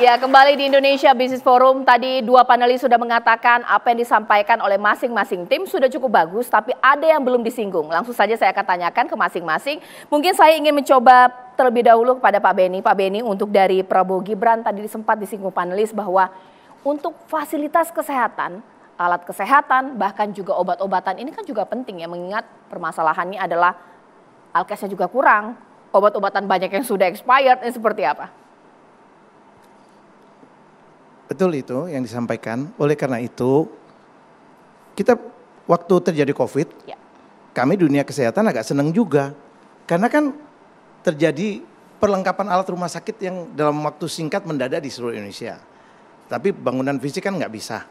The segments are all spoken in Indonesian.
Ya, kembali di Indonesia Business Forum. Tadi dua panelis sudah mengatakan apa yang disampaikan oleh masing-masing tim sudah cukup bagus, tapi ada yang belum disinggung. Langsung saja saya akan tanyakan ke masing-masing. Mungkin saya ingin mencoba terlebih dahulu kepada Pak Beni. Pak Beni, untuk dari Prabowo Gibran tadi sempat disinggung panelis bahwa untuk fasilitas kesehatan, alat kesehatan, bahkan juga obat-obatan ini kan juga penting ya mengingat permasalahannya adalah alkesnya juga kurang, obat-obatan banyak yang sudah expired, ini seperti apa? Betul itu yang disampaikan. Oleh karena itu, kita waktu terjadi COVID, ya. kami dunia kesehatan agak senang juga. Karena kan terjadi perlengkapan alat rumah sakit yang dalam waktu singkat mendadak di seluruh Indonesia. Tapi bangunan fisik kan nggak bisa.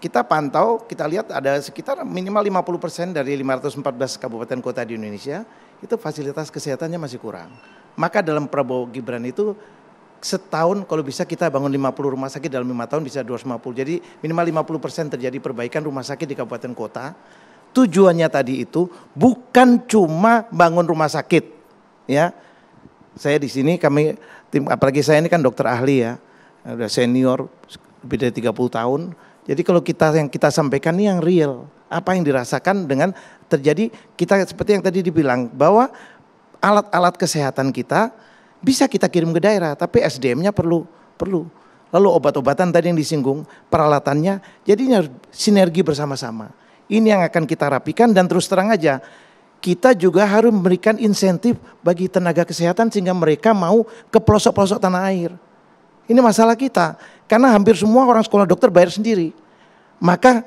Kita pantau, kita lihat ada sekitar minimal 50% dari 514 kabupaten kota di Indonesia, itu fasilitas kesehatannya masih kurang. Maka dalam Prabowo Gibran itu setahun kalau bisa kita bangun 50 rumah sakit dalam lima tahun bisa 250. Jadi minimal 50% terjadi perbaikan rumah sakit di kabupaten kota. Tujuannya tadi itu bukan cuma bangun rumah sakit ya. Saya di sini kami tim apalagi saya ini kan dokter ahli ya. Udah senior lebih dari 30 tahun. Jadi kalau kita yang kita sampaikan ini yang real, apa yang dirasakan dengan terjadi kita seperti yang tadi dibilang bahwa alat-alat kesehatan kita bisa kita kirim ke daerah, tapi SDM-nya perlu perlu. Lalu obat-obatan tadi yang disinggung, peralatannya, jadi sinergi bersama-sama. Ini yang akan kita rapikan dan terus terang aja, kita juga harus memberikan insentif bagi tenaga kesehatan sehingga mereka mau ke pelosok-pelosok tanah air. Ini masalah kita, karena hampir semua orang sekolah dokter bayar sendiri. Maka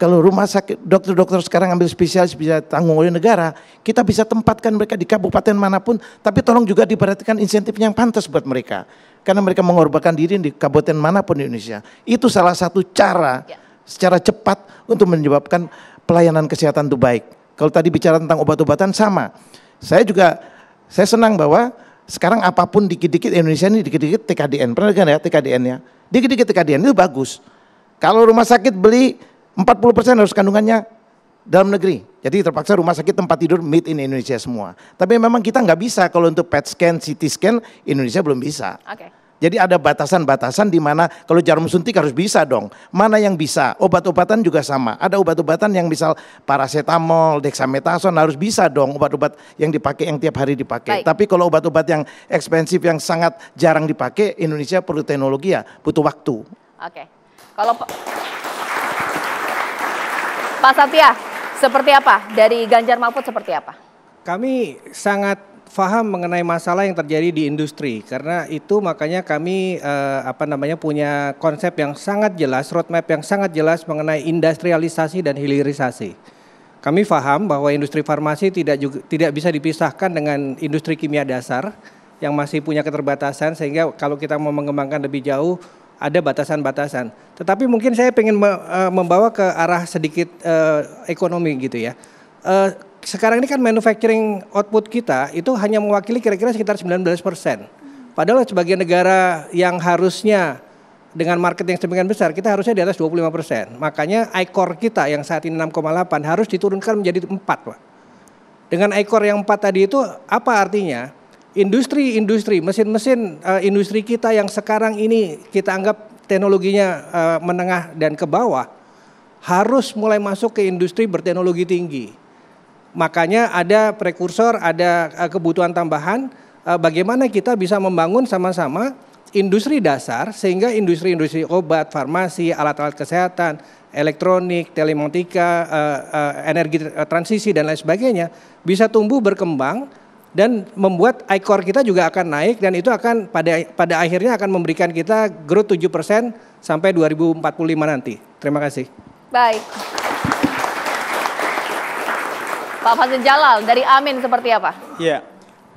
kalau rumah sakit, dokter-dokter sekarang ambil spesialis bisa tanggung oleh negara, kita bisa tempatkan mereka di kabupaten manapun, tapi tolong juga diperhatikan insentifnya yang pantas buat mereka. Karena mereka mengorbankan diri di kabupaten manapun di Indonesia. Itu salah satu cara ya. secara cepat untuk menyebabkan pelayanan kesehatan itu baik. Kalau tadi bicara tentang obat-obatan sama. Saya juga saya senang bahwa sekarang apapun dikit-dikit Indonesia ini dikit-dikit TKDN. Pernah dengar ya TKDN ya? Dikit-dikit TKDN itu bagus. Kalau rumah sakit beli 40% harus kandungannya dalam negeri. Jadi terpaksa rumah sakit tempat tidur made in Indonesia semua. Tapi memang kita nggak bisa kalau untuk PET scan, CT scan Indonesia belum bisa. Okay. Jadi ada batasan-batasan di mana kalau jarum suntik harus bisa dong. Mana yang bisa? Obat-obatan juga sama. Ada obat-obatan yang misal paracetamol, dexamethasone harus bisa dong obat-obat yang dipakai yang tiap hari dipakai. Baik. Tapi kalau obat-obat yang ekspensif yang sangat jarang dipakai, Indonesia perlu teknologi ya, butuh waktu. Oke. Okay. Kalau Pak Satya, seperti apa dari Ganjar Mahfud seperti apa? Kami sangat faham mengenai masalah yang terjadi di industri karena itu makanya kami eh, apa namanya punya konsep yang sangat jelas, roadmap yang sangat jelas mengenai industrialisasi dan hilirisasi. Kami faham bahwa industri farmasi tidak juga, tidak bisa dipisahkan dengan industri kimia dasar yang masih punya keterbatasan sehingga kalau kita mau mengembangkan lebih jauh ada batasan-batasan. Tetapi mungkin saya ingin eh, membawa ke arah sedikit eh, ekonomi gitu ya. Eh, sekarang ini kan manufacturing output kita itu hanya mewakili kira-kira sekitar 19 persen. Padahal sebagai negara yang harusnya dengan market yang sedemikian besar kita harusnya di atas 25 persen. Makanya ICOR kita yang saat ini 6,8 harus diturunkan menjadi 4 Pak. Dengan ICOR yang 4 tadi itu apa artinya? industri-industri, mesin-mesin uh, industri kita yang sekarang ini kita anggap teknologinya uh, menengah dan ke bawah harus mulai masuk ke industri berteknologi tinggi. Makanya ada prekursor, ada uh, kebutuhan tambahan uh, bagaimana kita bisa membangun sama-sama industri dasar sehingga industri-industri obat, farmasi, alat-alat kesehatan, elektronik, telematika, uh, uh, energi transisi dan lain sebagainya bisa tumbuh berkembang dan membuat ikor kita juga akan naik dan itu akan pada pada akhirnya akan memberikan kita growth 7% sampai 2045 nanti. Terima kasih. Baik. Pak Fazil Jalal dari Amin seperti apa? Ya,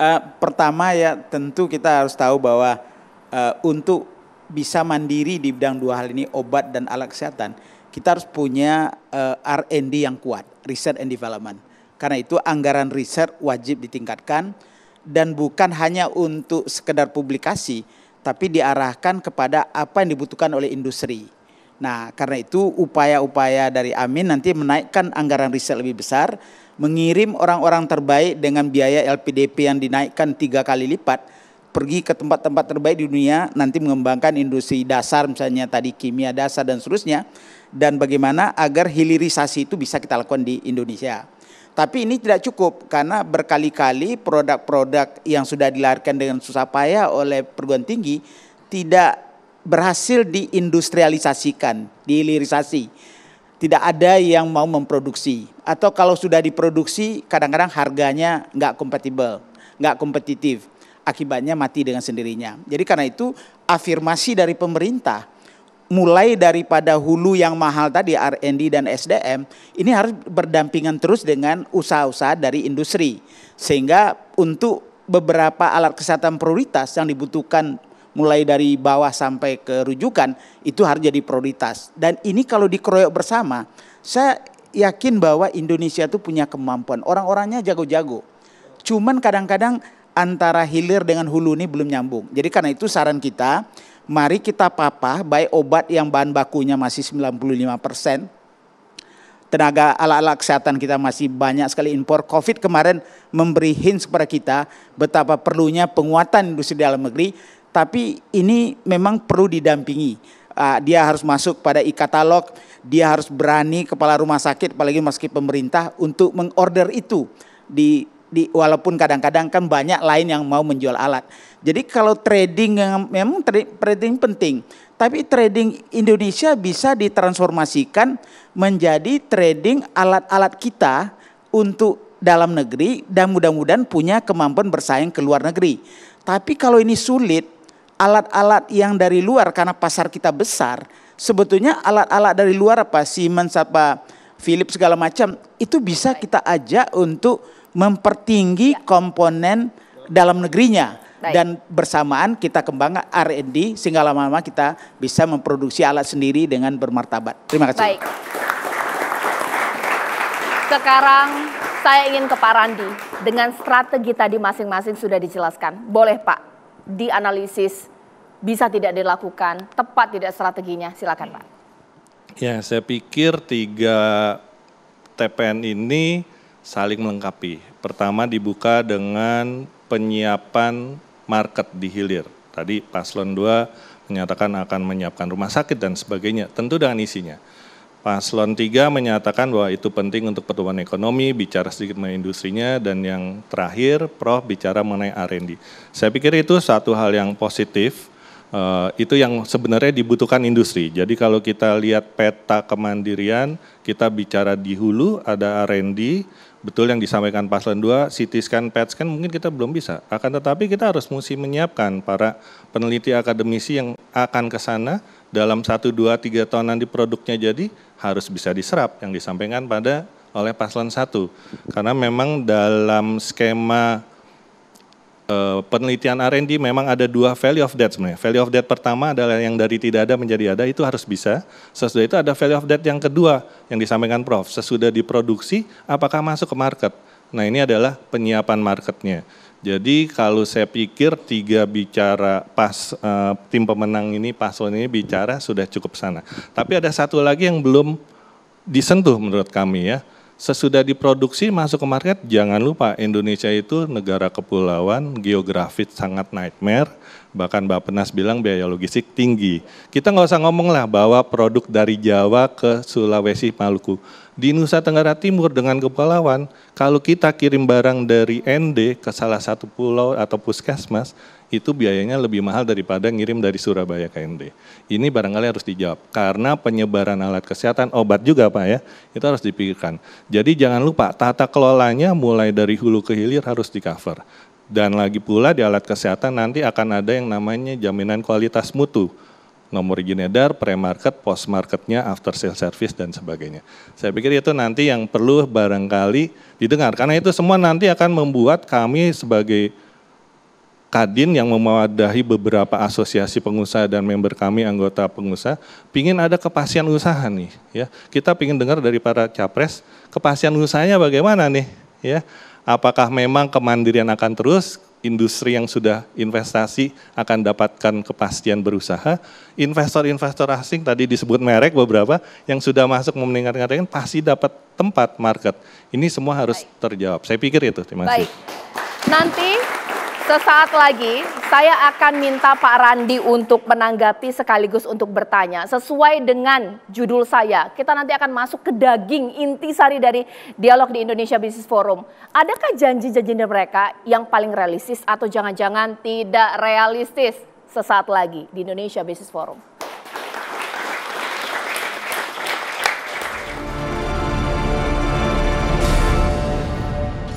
uh, pertama ya tentu kita harus tahu bahwa uh, untuk bisa mandiri di bidang dua hal ini obat dan alat kesehatan, kita harus punya uh, eh, R&D yang kuat, research and development karena itu anggaran riset wajib ditingkatkan dan bukan hanya untuk sekedar publikasi, tapi diarahkan kepada apa yang dibutuhkan oleh industri. Nah, karena itu upaya-upaya dari Amin nanti menaikkan anggaran riset lebih besar, mengirim orang-orang terbaik dengan biaya LPDP yang dinaikkan tiga kali lipat, pergi ke tempat-tempat terbaik di dunia, nanti mengembangkan industri dasar misalnya tadi kimia dasar dan seterusnya, dan bagaimana agar hilirisasi itu bisa kita lakukan di Indonesia. Tapi ini tidak cukup karena berkali-kali produk-produk yang sudah dilahirkan dengan susah payah oleh perguruan tinggi tidak berhasil diindustrialisasikan, dihilirisasi. Tidak ada yang mau memproduksi. Atau kalau sudah diproduksi kadang-kadang harganya nggak kompatibel, nggak kompetitif. Akibatnya mati dengan sendirinya. Jadi karena itu afirmasi dari pemerintah mulai daripada hulu yang mahal tadi R&D dan SDM ini harus berdampingan terus dengan usaha-usaha dari industri sehingga untuk beberapa alat kesehatan prioritas yang dibutuhkan mulai dari bawah sampai ke rujukan itu harus jadi prioritas dan ini kalau dikeroyok bersama saya yakin bahwa Indonesia itu punya kemampuan orang-orangnya jago-jago cuman kadang-kadang antara hilir dengan hulu ini belum nyambung jadi karena itu saran kita mari kita papa baik obat yang bahan bakunya masih 95 persen, tenaga alat ala kesehatan kita masih banyak sekali impor. Covid kemarin memberi hints kepada kita betapa perlunya penguatan industri dalam negeri, tapi ini memang perlu didampingi. Ah, dia harus masuk pada e-katalog, dia harus berani kepala rumah sakit, apalagi meski pemerintah untuk mengorder itu di di walaupun kadang-kadang kan banyak lain yang mau menjual alat. Jadi kalau trading yang memang trading penting, tapi trading Indonesia bisa ditransformasikan menjadi trading alat-alat kita untuk dalam negeri dan mudah-mudahan punya kemampuan bersaing ke luar negeri. Tapi kalau ini sulit, alat-alat yang dari luar karena pasar kita besar, sebetulnya alat-alat dari luar apa Siemens apa Philips segala macam itu bisa kita ajak untuk mempertinggi ya. komponen dalam negerinya Baik. dan bersamaan kita kembangkan R&D sehingga lama-lama kita bisa memproduksi alat sendiri dengan bermartabat. Terima kasih. Baik. Sekarang saya ingin ke Pak Randi dengan strategi tadi masing-masing sudah dijelaskan. Boleh Pak dianalisis bisa tidak dilakukan, tepat tidak strateginya? Silakan Pak. Ya, saya pikir tiga TPN ini saling melengkapi. Pertama dibuka dengan penyiapan market di hilir. Tadi paslon 2 menyatakan akan menyiapkan rumah sakit dan sebagainya, tentu dengan isinya. Paslon 3 menyatakan bahwa itu penting untuk pertumbuhan ekonomi, bicara sedikit mengenai industrinya, dan yang terakhir Prof bicara mengenai R&D. Saya pikir itu satu hal yang positif, uh, itu yang sebenarnya dibutuhkan industri. Jadi kalau kita lihat peta kemandirian, kita bicara di hulu ada R&D, betul yang disampaikan paslon 2, CT scan, PET scan mungkin kita belum bisa. Akan tetapi kita harus mesti menyiapkan para peneliti akademisi yang akan ke sana dalam 1, 2, 3 tahun nanti produknya jadi harus bisa diserap yang disampaikan pada oleh paslon 1. Karena memang dalam skema Eh, penelitian R&D memang ada dua value of debt sebenarnya. Value of debt pertama adalah yang dari tidak ada menjadi ada itu harus bisa. Sesudah itu ada value of debt yang kedua yang disampaikan Prof. Sesudah diproduksi apakah masuk ke market? Nah ini adalah penyiapan marketnya. Jadi kalau saya pikir tiga bicara pas uh, tim pemenang ini paslon ini bicara sudah cukup sana. Tapi ada satu lagi yang belum disentuh menurut kami ya sesudah diproduksi masuk ke market, jangan lupa Indonesia itu negara kepulauan, geografis sangat nightmare, Bahkan Bapak Penas bilang biaya logistik tinggi. Kita nggak usah ngomong lah bahwa produk dari Jawa ke Sulawesi, Maluku. Di Nusa Tenggara Timur dengan kepulauan, kalau kita kirim barang dari ND ke salah satu pulau atau puskesmas, itu biayanya lebih mahal daripada ngirim dari Surabaya ke ND. Ini barangkali harus dijawab. Karena penyebaran alat kesehatan, obat juga Pak ya, itu harus dipikirkan. Jadi jangan lupa, tata kelolanya mulai dari hulu ke hilir harus di cover. Dan lagi pula di alat kesehatan nanti akan ada yang namanya jaminan kualitas mutu. Nomor izin edar, pre-market, post-marketnya, after sale service, dan sebagainya. Saya pikir itu nanti yang perlu barangkali didengar. Karena itu semua nanti akan membuat kami sebagai Kadin yang memadahi beberapa asosiasi pengusaha dan member kami anggota pengusaha, pingin ada kepastian usaha nih, ya. Kita pingin dengar dari para capres kepastian usahanya bagaimana nih, ya apakah memang kemandirian akan terus, industri yang sudah investasi akan dapatkan kepastian berusaha. Investor-investor asing tadi disebut merek beberapa yang sudah masuk memeningkatkan pasti dapat tempat market. Ini semua harus Baik. terjawab. Saya pikir itu. Terima kasih. Baik. Nanti Sesaat lagi saya akan minta Pak Randi untuk menanggapi sekaligus untuk bertanya sesuai dengan judul saya. Kita nanti akan masuk ke daging inti sari dari dialog di Indonesia Business Forum. Adakah janji-janji mereka yang paling realistis atau jangan-jangan tidak realistis? Sesaat lagi di Indonesia Business Forum.